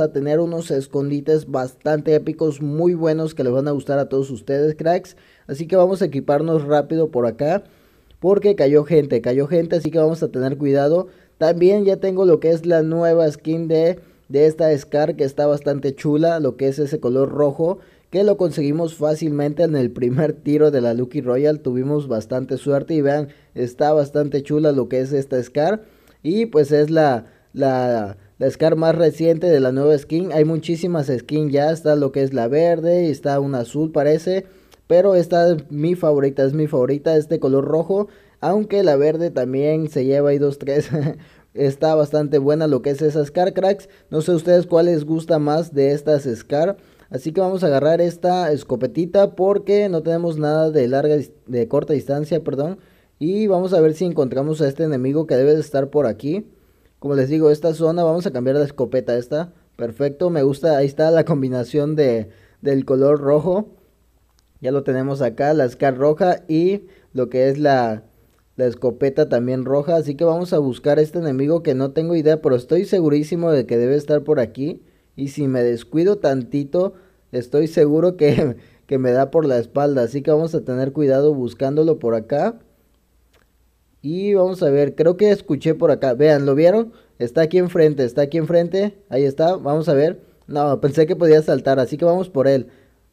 a tener unos escondites bastante épicos, muy buenos que les van a gustar a todos ustedes, cracks. Así que vamos a equiparnos rápido por acá, porque cayó gente, cayó gente, así que vamos a tener cuidado. También ya tengo lo que es la nueva skin de, de esta Scar, que está bastante chula, lo que es ese color rojo que lo conseguimos fácilmente en el primer tiro de la Lucky Royal. Tuvimos bastante suerte y vean, está bastante chula lo que es esta Scar. Y pues es la, la, la SCAR más reciente de la nueva skin. Hay muchísimas skins ya, está lo que es la verde, está un azul parece, pero esta es mi favorita, es mi favorita, este color rojo, aunque la verde también se lleva ahí dos, tres. está bastante buena lo que es esa SCAR cracks. No sé ustedes cuál les gusta más de estas SCAR. Así que vamos a agarrar esta escopetita porque no tenemos nada de larga de corta distancia, perdón. Y vamos a ver si encontramos a este enemigo que debe de estar por aquí. Como les digo, esta zona vamos a cambiar la escopeta. Esta, perfecto, me gusta. Ahí está la combinación de, del color rojo. Ya lo tenemos acá, la escar roja y lo que es la, escopeta también roja. Así que vamos a buscar a este enemigo que no tengo idea, pero estoy segurísimo de que debe estar por aquí. Y si me descuido tantito, estoy seguro que, que me da por la espalda. Así que vamos a tener cuidado buscándolo por acá. Y vamos a ver, creo que escuché por acá. Vean, ¿lo vieron? Está aquí enfrente, está aquí enfrente. Ahí está, vamos a ver. No, pensé que podía saltar, así que vamos por él.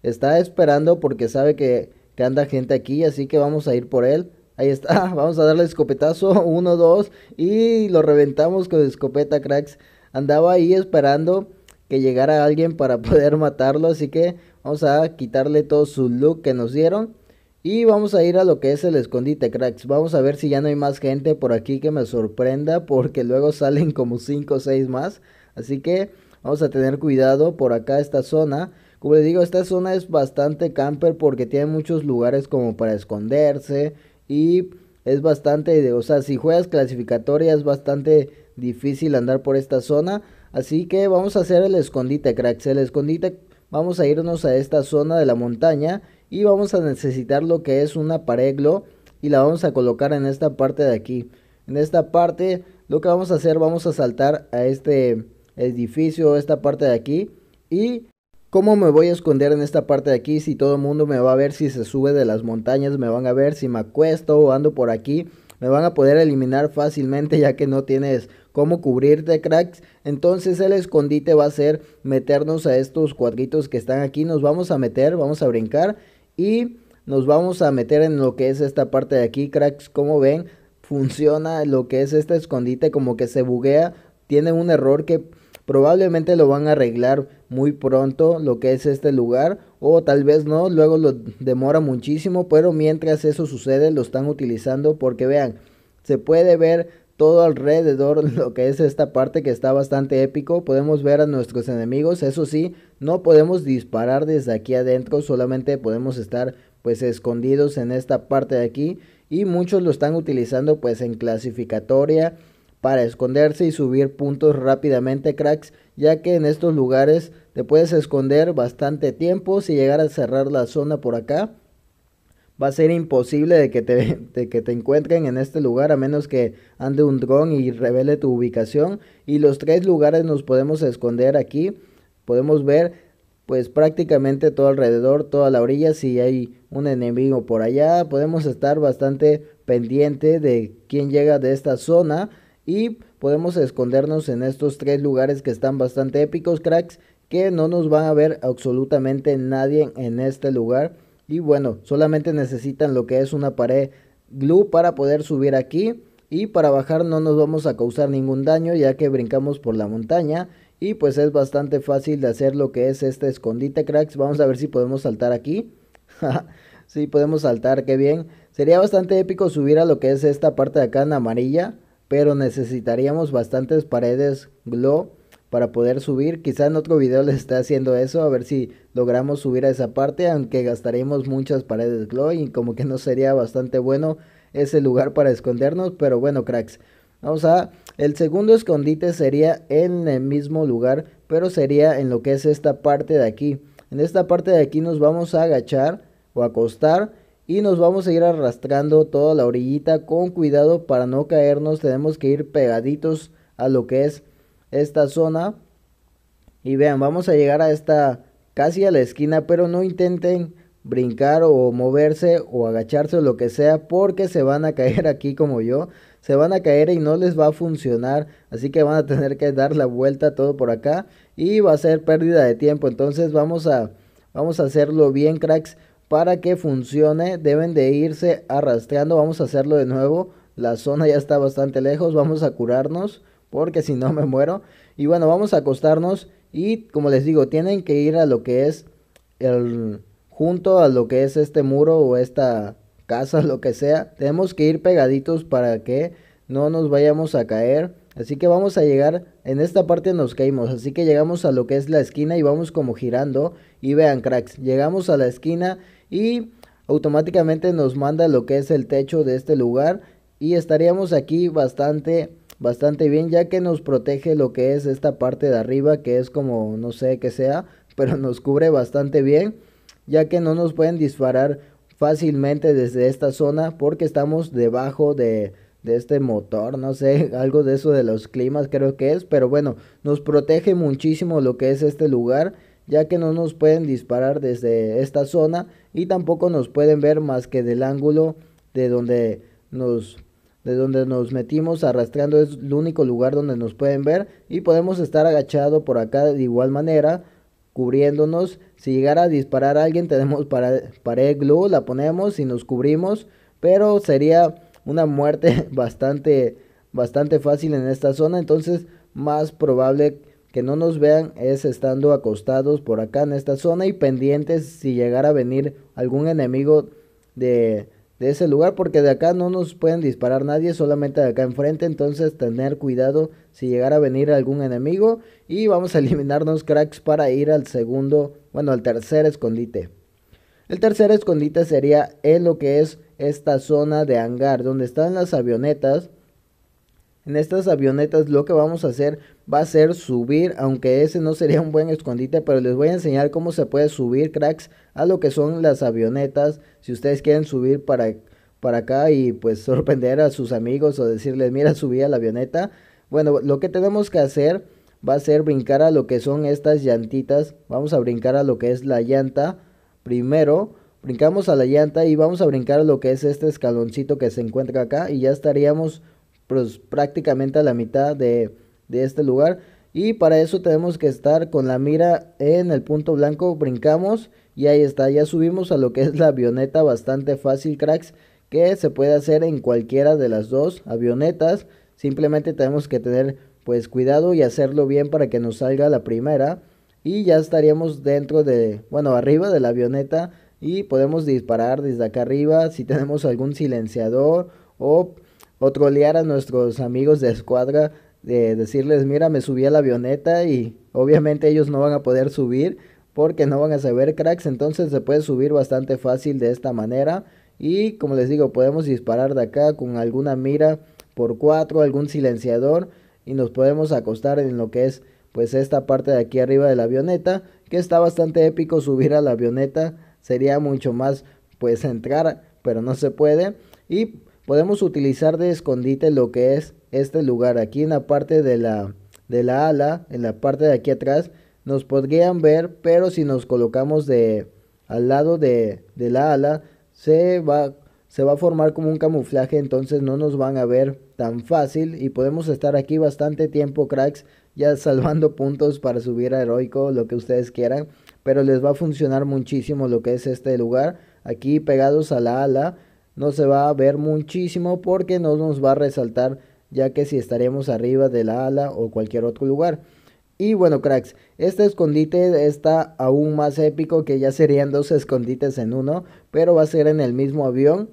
Está esperando porque sabe que, anda gente aquí, así que vamos a ir por él. Ahí está, vamos a darle escopetazo, uno, dos, y lo reventamos con escopeta, cracks. Andaba ahí esperando que llegara alguien para poder matarlo, así que vamos a quitarle todo su look que nos dieron. Y vamos a ir a lo que es el escondite, cracks. Vamos a ver si ya no hay más gente por aquí que me sorprenda. Porque luego salen como 5 o 6 más. Así que vamos a tener cuidado por acá esta zona. Como les digo, esta zona es bastante camper porque tiene muchos lugares como para esconderse. Y es bastante, o sea, si juegas clasificatoria es bastante difícil andar por esta zona. Así que vamos a hacer el escondite, cracks. El escondite, vamos a irnos a esta zona de la montaña y vamos a necesitar lo que es una pareglo y la vamos a colocar en esta parte de aquí en esta parte lo que vamos a hacer vamos a saltar a este edificio esta parte de aquí y cómo me voy a esconder en esta parte de aquí si todo el mundo me va a ver si se sube de las montañas me van a ver si me acuesto o ando por aquí me van a poder eliminar fácilmente ya que no tienes cómo cubrirte cracks entonces el escondite va a ser meternos a estos cuadritos que están aquí nos vamos a meter vamos a brincar y nos vamos a meter en lo que es esta parte de aquí, cracks. Como ven, funciona lo que es este escondite, como que se buguea. Tiene un error que probablemente lo van a arreglar muy pronto, lo que es este lugar. O tal vez no, luego lo demora muchísimo. Pero mientras eso sucede, lo están utilizando porque vean, se puede ver todo alrededor lo que es esta parte que está bastante épico. Podemos ver a nuestros enemigos, eso sí, no podemos disparar desde aquí adentro, solamente podemos estar pues escondidos en esta parte de aquí y muchos lo están utilizando pues en clasificatoria para esconderse y subir puntos rápidamente cracks ya que en estos lugares te puedes esconder bastante tiempo si llegar a cerrar la zona por acá va a ser imposible de que, te, que te encuentren en este lugar a menos que ande un dron y revele tu ubicación. Y los tres lugares nos podemos esconder aquí. Podemos ver pues prácticamente todo alrededor, toda la orilla. Si hay un enemigo por allá, podemos estar bastante pendiente de quién llega de esta zona. Y podemos escondernos en estos tres lugares que están bastante épicos, cracks, que no nos van a ver absolutamente nadie en este lugar y bueno, solamente necesitan lo que es una pared glue para poder subir aquí. Y para bajar no nos vamos a causar ningún daño ya que brincamos por la montaña. Y pues es bastante fácil de hacer lo que es este escondite cracks. Vamos a ver si podemos saltar aquí. sí, podemos saltar, qué bien. Sería bastante épico subir a lo que es esta parte de acá en amarilla. Pero necesitaríamos bastantes paredes glue para poder subir. Quizá en otro video les esté haciendo eso, a ver si logramos subir a esa parte, aunque gastaremos muchas paredes glow y como que no sería bastante bueno ese lugar para escondernos, pero bueno, cracks. Vamos a el segundo escondite sería en el mismo lugar, pero sería en lo que es esta parte de aquí. En esta parte de aquí nos vamos a agachar o acostar y nos vamos a ir arrastrando toda la orillita con cuidado para no caernos. Tenemos que ir pegaditos a lo que es esta zona. Y vean, vamos a llegar a esta casi a la esquina, pero no intenten brincar o moverse o agacharse o lo que sea porque se van a caer aquí como yo. Se van a caer y no les va a funcionar, así que van a tener que dar la vuelta todo por acá y va a ser pérdida de tiempo. Entonces vamos a vamos a hacerlo bien, cracks, para que funcione. Deben de irse arrastrando, vamos a hacerlo de nuevo. La zona ya está bastante lejos, vamos a curarnos porque si no me muero. Y bueno, vamos a acostarnos y como les digo, tienen que ir a lo que es el junto a lo que es este muro o esta casa, lo que sea. Tenemos que ir pegaditos para que no nos vayamos a caer. Así que vamos a llegar, en esta parte nos caímos, así que llegamos a lo que es la esquina y vamos como girando y vean cracks, llegamos a la esquina y automáticamente nos manda lo que es el techo de este lugar y estaríamos aquí bastante bastante bien ya que nos protege lo que es esta parte de arriba que es como no sé qué sea, pero nos cubre bastante bien ya que no nos pueden disparar fácilmente desde esta zona porque estamos debajo de, de este motor, no sé, algo de eso de los climas creo que es, pero bueno, nos protege muchísimo lo que es este lugar ya que no nos pueden disparar desde esta zona y tampoco nos pueden ver más que del ángulo de donde nos de donde nos metimos arrastrando es el único lugar donde nos pueden ver y podemos estar agachado por acá de igual manera cubriéndonos. Si llegara a disparar a alguien tenemos para, pared glue, la ponemos y nos cubrimos, pero sería una muerte bastante bastante fácil en esta zona, entonces más probable que no nos vean es estando acostados por acá en esta zona y pendientes si llegara a venir algún enemigo de de ese lugar porque de acá no nos pueden disparar nadie, solamente de acá enfrente, entonces tener cuidado si llegara a venir algún enemigo y vamos a eliminarnos cracks para ir al segundo, bueno, al tercer escondite. El tercer escondite sería en lo que es esta zona de hangar donde están las avionetas en estas avionetas lo que vamos a hacer va a ser subir, aunque ese no sería un buen escondite, pero les voy a enseñar cómo se puede subir, cracks, a lo que son las avionetas, si ustedes quieren subir para, para acá y pues sorprender a sus amigos o decirles, mira, subí a la avioneta. Bueno, lo que tenemos que hacer va a ser brincar a lo que son estas llantitas, vamos a brincar a lo que es la llanta primero, brincamos a la llanta y vamos a brincar a lo que es este escaloncito que se encuentra acá y ya estaríamos pues, prácticamente a la mitad de, de este lugar. Y para eso tenemos que estar con la mira en el punto blanco, brincamos y ahí está, ya subimos a lo que es la avioneta bastante fácil cracks que se puede hacer en cualquiera de las dos avionetas, simplemente tenemos que tener pues cuidado y hacerlo bien para que nos salga la primera y ya estaríamos dentro de, bueno, arriba de la avioneta y podemos disparar desde acá arriba si tenemos algún silenciador o o trolear a nuestros amigos de escuadra, de decirles, mira, me subí a la avioneta y obviamente ellos no van a poder subir porque no van a saber cracks, entonces se puede subir bastante fácil de esta manera y como les digo, podemos disparar de acá con alguna mira por 4, algún silenciador y nos podemos acostar en lo que es pues esta parte de aquí arriba de la avioneta, que está bastante épico subir a la avioneta, sería mucho más pues entrar, pero no se puede y Podemos utilizar de escondite lo que es este lugar. Aquí en la parte de la, de la ala, en la parte de aquí atrás, nos podrían ver, pero si nos colocamos de al lado de, de la ala, se va, se va a formar como un camuflaje, entonces no nos van a ver tan fácil y podemos estar aquí bastante tiempo, cracks, ya salvando puntos para subir a heroico, lo que ustedes quieran, pero les va a funcionar muchísimo lo que es este lugar, aquí pegados a la ala no se va a ver muchísimo porque no nos va a resaltar ya que si estaremos arriba de la ala o cualquier otro lugar. Y bueno, cracks, este escondite está aún más épico que ya serían dos escondites en uno, pero va a ser en el mismo avión.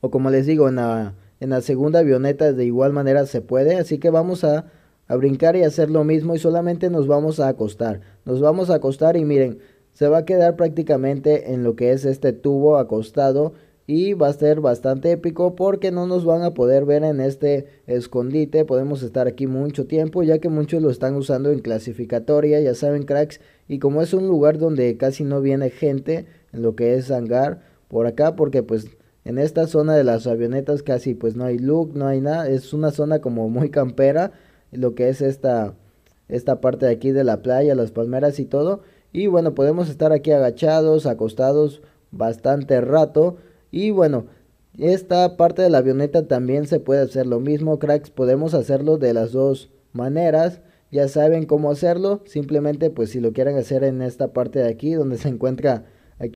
O como les digo, en la, en la segunda avioneta de igual manera se puede, así que vamos a, a brincar y hacer lo mismo y solamente nos vamos a acostar. Nos vamos a acostar y miren, se va a quedar prácticamente en lo que es este tubo acostado y va a ser bastante épico porque no nos van a poder ver en este escondite, podemos estar aquí mucho tiempo ya que muchos lo están usando en clasificatoria, ya saben cracks, y como es un lugar donde casi no viene gente, en lo que es hangar, por acá porque pues en esta zona de las avionetas casi pues no hay look, no hay nada, es una zona como muy campera, lo que es esta, esta parte de aquí de la playa, las palmeras y todo, y bueno podemos estar aquí agachados, acostados bastante rato, y bueno, esta parte de la avioneta también se puede hacer lo mismo, cracks. Podemos hacerlo de las dos maneras. Ya saben cómo hacerlo. Simplemente pues si lo quieren hacer en esta parte de aquí donde se encuentra